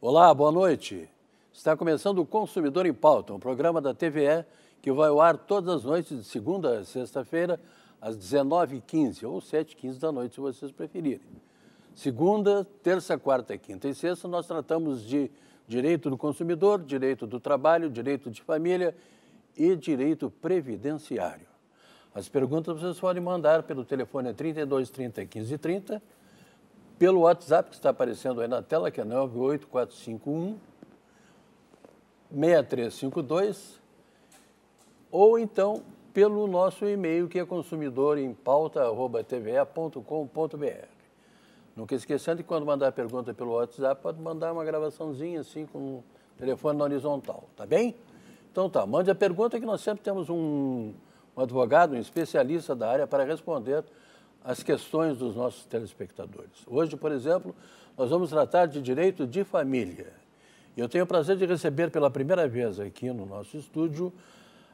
Olá, boa noite. Está começando o Consumidor em Pauta, um programa da TVE que vai ao ar todas as noites, de segunda a sexta-feira, às 19h15 ou 7h15 da noite, se vocês preferirem. Segunda, terça, quarta, quinta e sexta, nós tratamos de direito do consumidor, direito do trabalho, direito de família e direito previdenciário. As perguntas vocês podem mandar pelo telefone 32 30 15 30, pelo WhatsApp que está aparecendo aí na tela, que é 98451 6352, ou então pelo nosso e-mail que é consumidorempauta.tve.com.br. Nunca esquecendo que quando mandar pergunta pelo WhatsApp, pode mandar uma gravaçãozinha assim com o telefone na horizontal, tá bem? Então tá, mande a pergunta que nós sempre temos um, um advogado, um especialista da área para responder as questões dos nossos telespectadores. Hoje, por exemplo, nós vamos tratar de direito de família. Eu tenho o prazer de receber pela primeira vez aqui no nosso estúdio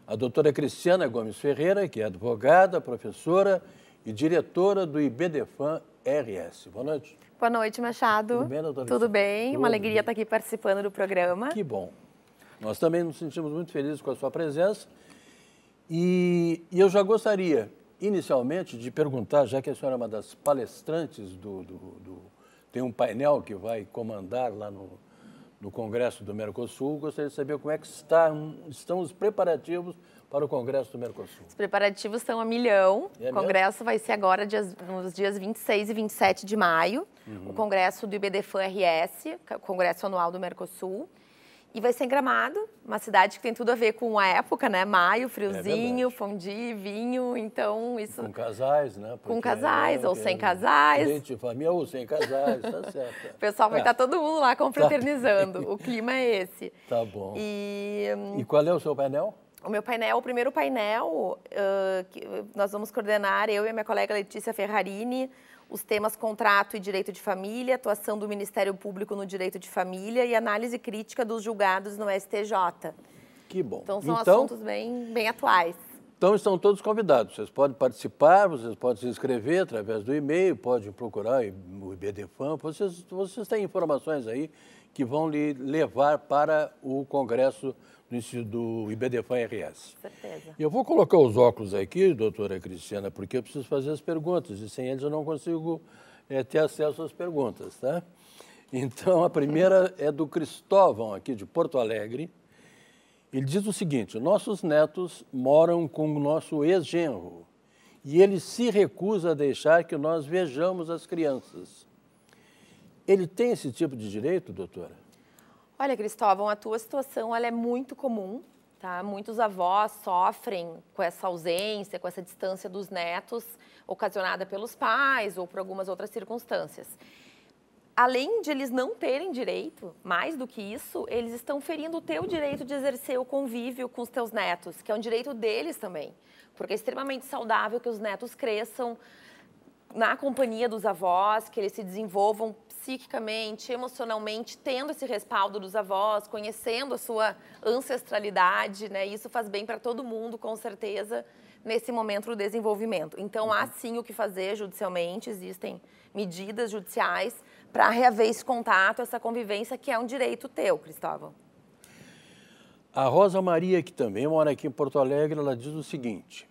a doutora Cristiana Gomes Ferreira, que é advogada, professora e diretora do IBDFAM RS. Boa noite. Boa noite, Machado. Tudo bem, doutora? Tudo bem, Tudo uma alegria bem. estar tá aqui participando do programa. Que bom. Nós também nos sentimos muito felizes com a sua presença e, e eu já gostaria, inicialmente, de perguntar, já que a senhora é uma das palestrantes do, do, do tem um painel que vai comandar lá no, no Congresso do Mercosul. Gostaria de saber como é que está, estão os preparativos para o Congresso do Mercosul? Os preparativos estão a milhão. É o Congresso mesmo? vai ser agora dias, nos dias 26 e 27 de maio, uhum. o Congresso do IBDFRS, rs é Congresso Anual do Mercosul. E vai ser em Gramado, uma cidade que tem tudo a ver com a época, né? Maio, friozinho, é fondue, vinho, então isso... Com casais, né? Porque com casais, é, ou sem casais. Leite família ou sem casais, tá certo. o pessoal vai estar ah. tá todo mundo lá tá. confraternizando, tá. o clima é esse. Tá bom. E... Hum, e qual é o seu painel? O meu painel, o primeiro painel, uh, que nós vamos coordenar, eu e a minha colega Letícia Ferrarini, os temas contrato e direito de família, atuação do Ministério Público no direito de família e análise crítica dos julgados no STJ. Que bom. Então são então, assuntos bem, bem atuais. Então estão todos convidados. Vocês podem participar, vocês podem se inscrever através do e-mail, podem procurar o IBDFAM. Vocês, vocês têm informações aí que vão lhe levar para o Congresso do, do RS. Certeza. Eu vou colocar os óculos aqui, doutora Cristiana, porque eu preciso fazer as perguntas e sem eles eu não consigo é, ter acesso às perguntas, tá? Então, a primeira é do Cristóvão, aqui de Porto Alegre. Ele diz o seguinte: nossos netos moram com o nosso ex-genro e ele se recusa a deixar que nós vejamos as crianças. Ele tem esse tipo de direito, doutora? Olha, Cristóvão, a tua situação ela é muito comum, tá? Muitos avós sofrem com essa ausência, com essa distância dos netos, ocasionada pelos pais ou por algumas outras circunstâncias. Além de eles não terem direito, mais do que isso, eles estão ferindo o teu direito de exercer o convívio com os teus netos, que é um direito deles também, porque é extremamente saudável que os netos cresçam na companhia dos avós, que eles se desenvolvam psiquicamente, emocionalmente, tendo esse respaldo dos avós, conhecendo a sua ancestralidade, né? Isso faz bem para todo mundo, com certeza, nesse momento do desenvolvimento. Então, há uhum. sim o que fazer judicialmente, existem medidas judiciais para reaver esse contato, essa convivência, que é um direito teu, Cristóvão. A Rosa Maria, que também mora aqui em Porto Alegre, ela diz o seguinte: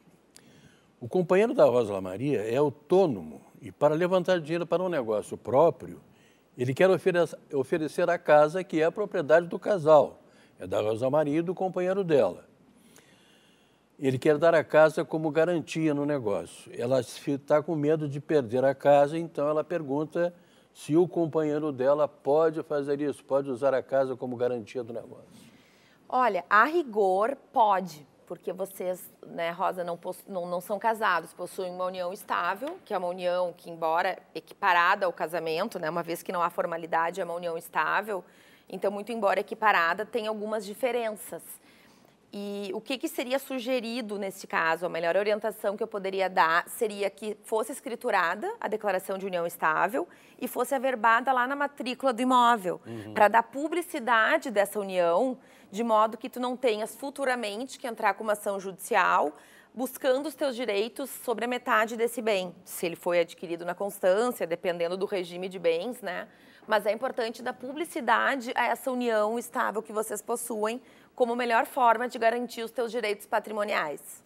o companheiro da Rosa Maria é autônomo e, para levantar dinheiro para um negócio próprio, ele quer oferecer a casa que é a propriedade do casal, é da Rosa Maria e do companheiro dela. Ele quer dar a casa como garantia no negócio. Ela está com medo de perder a casa, então ela pergunta se o companheiro dela pode fazer isso, pode usar a casa como garantia do negócio. Olha, a rigor, pode porque vocês, né, Rosa, não, não, não, são casados, possuem uma união estável, que é uma união que, embora equiparada ao casamento, né, uma vez que não há formalidade, é uma união estável, então, muito embora equiparada, tem algumas diferenças. E o que, que, seria sugerido nesse caso? A melhor orientação que eu poderia dar seria que fosse escriturada a declaração de união estável e fosse averbada lá na matrícula do imóvel, uhum. para dar publicidade dessa união, de modo que tu não tenhas futuramente que entrar com uma ação judicial buscando os teus direitos sobre a metade desse bem, se ele foi adquirido na constância, dependendo do regime de bens, né? Mas é importante dar publicidade a essa união estável que vocês possuem como melhor forma de garantir os seus direitos patrimoniais.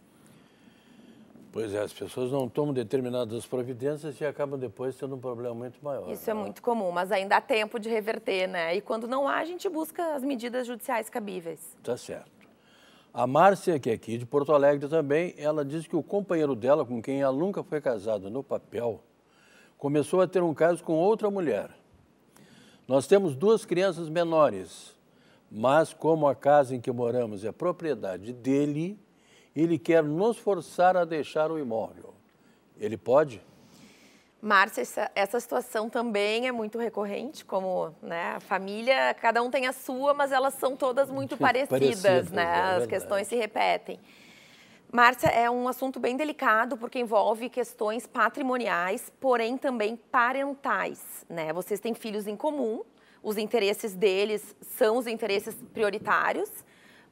Pois é, as pessoas não tomam determinadas providências e acabam depois tendo um problema muito maior. Isso é né? é muito comum, mas ainda há tempo de reverter, né? E quando não há, a gente busca as medidas judiciais cabíveis. Tá certo. A Márcia, que é aqui de Porto Alegre também, ela diz que o companheiro dela, com quem ela nunca foi casada no papel, começou a ter um caso com outra mulher. Nós temos duas crianças menores. Mas, como a casa em que moramos é propriedade dele, ele quer nos forçar a deixar o imóvel. Ele pode? Márcia, essa, essa, situação também é muito recorrente, como né, a família, cada um tem a sua, mas elas são todas muito parecidas, parecidas né? É As questões se repetem. Márcia, é um assunto bem delicado porque envolve questões patrimoniais, porém também parentais, né? Vocês têm filhos em comum, os interesses deles são os interesses prioritários,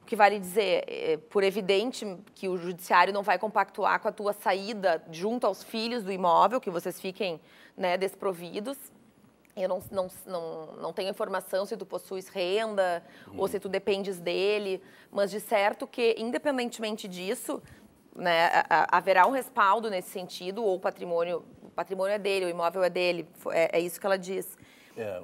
o que vale dizer, é, por evidente, que o judiciário não vai compactuar com a tua saída junto aos filhos do imóvel, que vocês fiquem né, desprovidos. Eu não, não, não, não tenho informação se tu possuis renda hum. ou se tu dependes dele, mas de certo que, independentemente disso, né, haverá um respaldo nesse sentido, ou o patrimônio, o patrimônio é dele, o imóvel é dele, é, é isso que ela diz. É,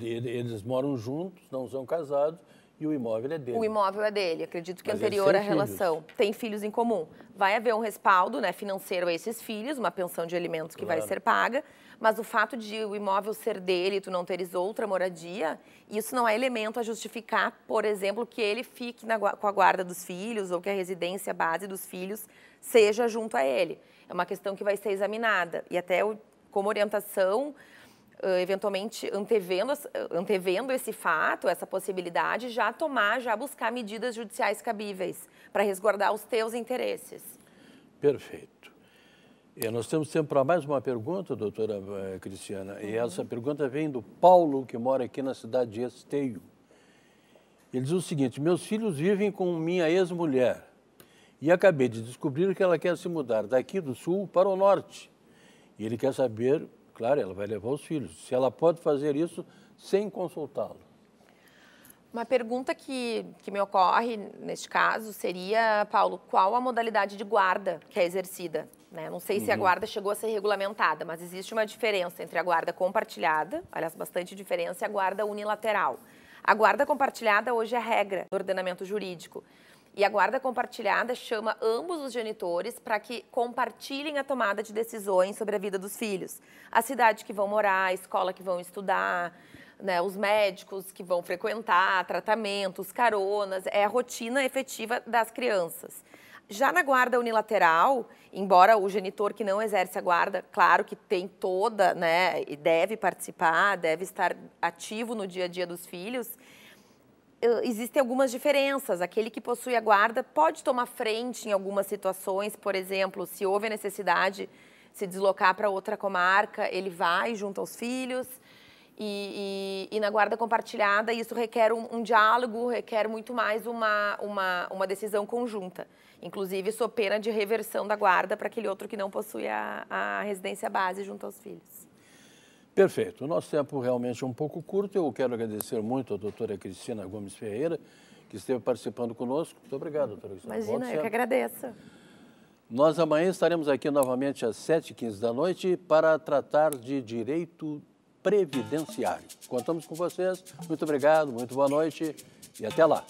eles moram juntos, não são casados e o imóvel é dele. O imóvel é dele, acredito que Mas anterior à relação. Filhos. Tem filhos em comum. Vai haver um respaldo né, financeiro a esses filhos, uma pensão de alimentos que claro. vai ser paga. Mas o fato de o imóvel ser dele e tu não teres outra moradia, isso não é elemento a justificar, por exemplo, que ele fique na, com a guarda dos filhos ou que a residência base dos filhos seja junto a ele. É uma questão que vai ser examinada. E até como orientação, eventualmente antevendo, antevendo esse fato, essa possibilidade, já tomar, já buscar medidas judiciais cabíveis para resguardar os teus interesses. Perfeito. E eh, nós temos tempo para mais uma pergunta, doutora eh, Cristiana. Uhum. E essa pergunta vem do Paulo, que mora aqui na cidade de Esteio. Ele diz o seguinte: Meus filhos vivem com minha ex-mulher e acabei de descobrir que ela quer se mudar daqui do sul para o norte. E ele quer saber Claro, ela vai levar os filhos. Se ela pode fazer isso sem consultá-lo. Uma pergunta que, que me ocorre neste caso seria, Paulo, qual a modalidade de guarda que é exercida? Né? Não sei se a uhum. guarda chegou a ser regulamentada, mas existe uma diferença entre a guarda compartilhada, aliás, bastante diferença, e a guarda unilateral. A guarda compartilhada hoje é regra do ordenamento jurídico. E a guarda compartilhada chama ambos os genitores para que compartilhem a tomada de decisões sobre a vida dos filhos. A cidade que vão morar, a escola que vão estudar, né, os médicos que vão frequentar, tratamentos, caronas, é a rotina efetiva das crianças. Já na guarda unilateral, embora o genitor que não exerce a guarda, claro que tem toda, né, e deve participar, deve estar ativo no dia a dia dos filhos, existem algumas diferenças. Aquele que possui a guarda pode tomar frente em algumas situações, por exemplo, se houve a necessidade de se deslocar para outra comarca, ele vai junto aos filhos. E, e, e na guarda compartilhada, isso requer um, um, diálogo, requer muito mais uma, uma, uma decisão conjunta. Inclusive, sou pena de reversão da guarda para aquele outro que não possui a, a residência base junto aos filhos. Perfeito. O nosso tempo realmente é um pouco curto. Eu quero agradecer muito à doutora Cristina Gomes Ferreira, que esteve participando conosco. Muito obrigado, doutora Cristina. Imagina, Volte eu que agradeço. Nós amanhã estaremos aqui novamente às 7h15 da noite para tratar de direito previdenciário. Contamos com vocês. Muito obrigado, muito boa noite e até lá.